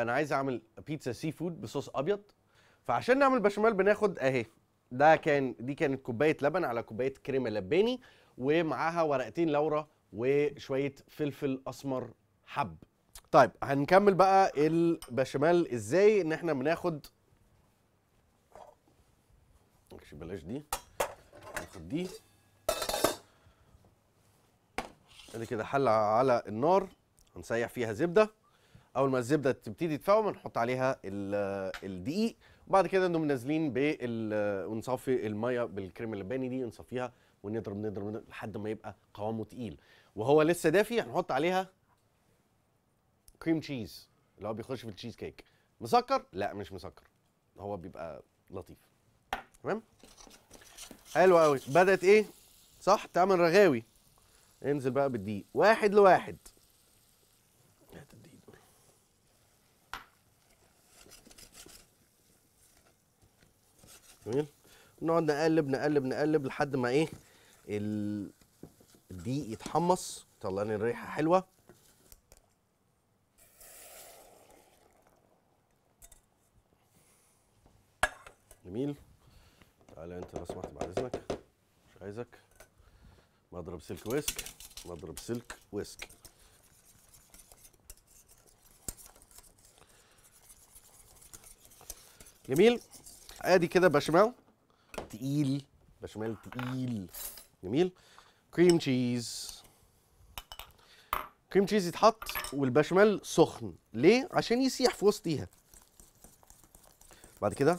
انا عايز اعمل بيتزا سي فود بصوص ابيض فعشان نعمل بشاميل بناخد اهي ده كان دي كانت كوبايه لبن على كوبايه كريمه لباني ومعاها ورقتين لورا وشويه فلفل اسمر حب طيب هنكمل بقى البشاميل ازاي ان احنا بناخد ماشي بلاش دي ناخد دي ادي كده حله على النار هنسيح فيها زبده اول ما الزبده تبتدي تفاوم نحط عليها الدقيق وبعد كده نقوم نازلين بال ونصفي الميه بالكريمه اللباني دي نصفيها ونضرب نضرب, نضرب لحد ما يبقى قوامه تقيل وهو لسه دافي هنحط عليها كريم تشيز اللي هو بيخش في التشيز كيك مسكر لا مش مسكر هو بيبقى لطيف تمام حلو قوي بدات ايه صح تعمل رغاوي انزل بقى بالدقيق واحد لواحد جميل نقعد نقلب نقلب نقلب لحد ما ايه الدقيق يتحمص طلع لنا ريحه حلوه جميل تعالى انت لو سمحت بعد اذنك مش عايزك مضرب سلك ويسك مضرب سلك ويسك جميل ادي كده بشاميل تقيل بشاميل تقيل جميل كريم تشيز كريم تشيز يتحط والبشاميل سخن ليه عشان يسيح في وسطيها بعد كده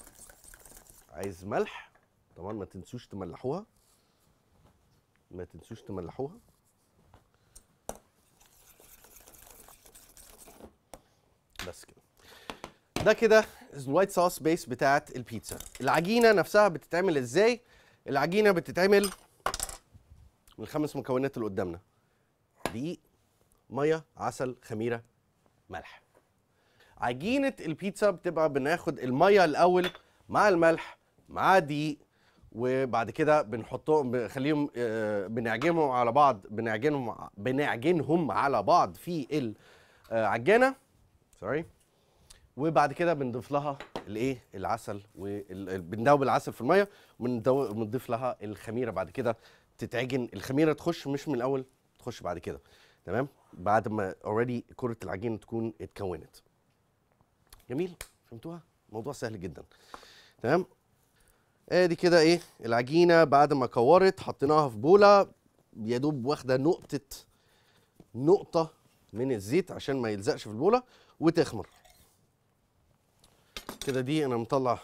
عايز ملح طبعا ما تنسوش تملحوها ما تنسوش تملحوها بس كده ده كده الوايت صوص بيس بتاعت البيتزا العجينه نفسها بتتعمل ازاي العجينه بتتعمل من الخمس مكونات اللي قدامنا دقيق ميه عسل خميره ملح عجينه البيتزا بتبقى بناخد الميه الاول مع الملح مع الدقيق وبعد كده بنحطهم بنخليهم آه، بنعجنهم على بعض بنعجنهم بنعجنهم على بعض في العجانه سوري وبعد كده بنضيف لها الايه العسل بندوب العسل في الميه وبنضيف لها الخميره بعد كده تتعجن الخميره تخش مش من الاول تخش بعد كده تمام بعد ما اوريدي كره العجين تكون اتكونت جميل فهمتوها موضوع سهل جدا تمام ادي كده ايه العجينه بعد ما كورت حطيناها في بوله يا دوب واخده نقطه نقطه من الزيت عشان ما يلزقش في البوله وتخمر كده دي انا مطلع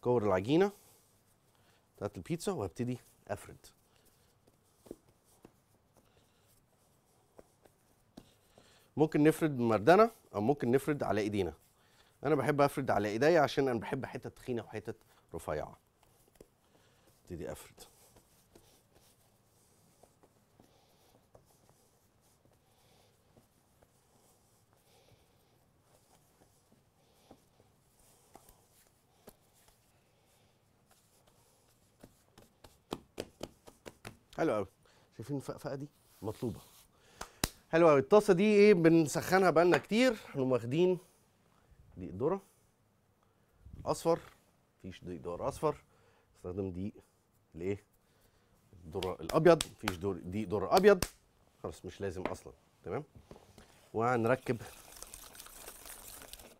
كور العجينه بتاعت البيتزا وهبتدي افرد ممكن نفرد بمردنه او ممكن نفرد على ايدينا انا بحب افرد على ايديا عشان انا بحب حتت تخينه وحتت رفيعه ابتدي افرد حلو قوي شايفين الفقفقه دي مطلوبه حلو قوي الطاسه دي ايه بنسخنها بقالنا كتير احنا واخدين دقيق ذره اصفر مفيش دقيق ذره اصفر استخدم دقيق الايه الذره الابيض مفيش دقيق ذره ابيض خلاص مش لازم اصلا تمام وهنركب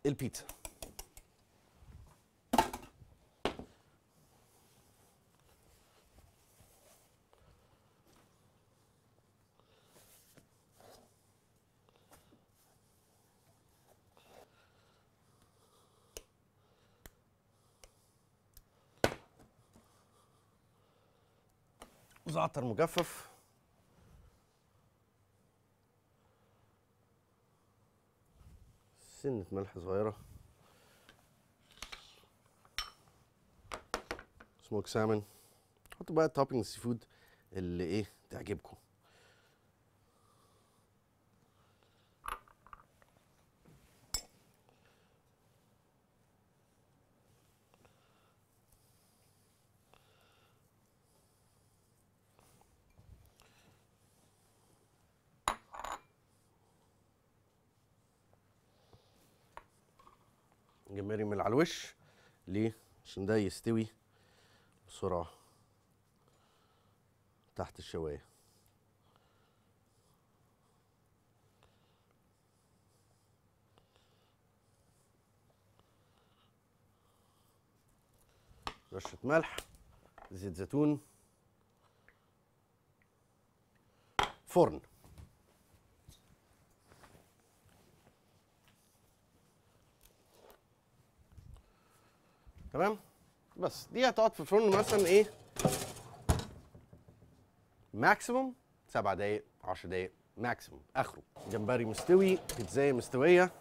البيتزا زعتر مجفف سنة ملح صغيرة سموك سامن حطوا بقى التوبنج السي فود اللي ايه تعجبكم جماري من على الوش ليه عشان ده يستوي بسرعه تحت الشوايه رشه ملح زيت زيتون فرن تمام بس دي هتقعد في الفرن مثلا ايه ماكسيموم 7 دقايق 10 دقايق ماكسيموم اخره جمبري مستوي بيتزاي مستويه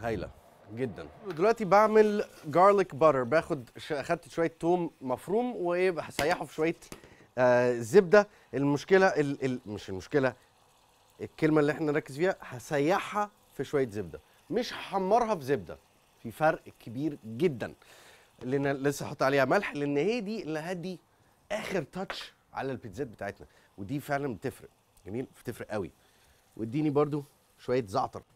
هايله جدا دلوقتي بعمل جارليك باتر باخد اخدت شويه توم مفروم وايه هسيحه في شويه آه زبده المشكله ال ال مش المشكله الكلمه اللي احنا نركز فيها هسيحها في شويه زبده مش هحمرها في زبده في فرق كبير جدا لان لسه احط عليها ملح لان هي دي اللي هدي اخر تاتش على البيتزات بتاعتنا ودي فعلا بتفرق جميل بتفرق قوي واديني برضو شويه زعتر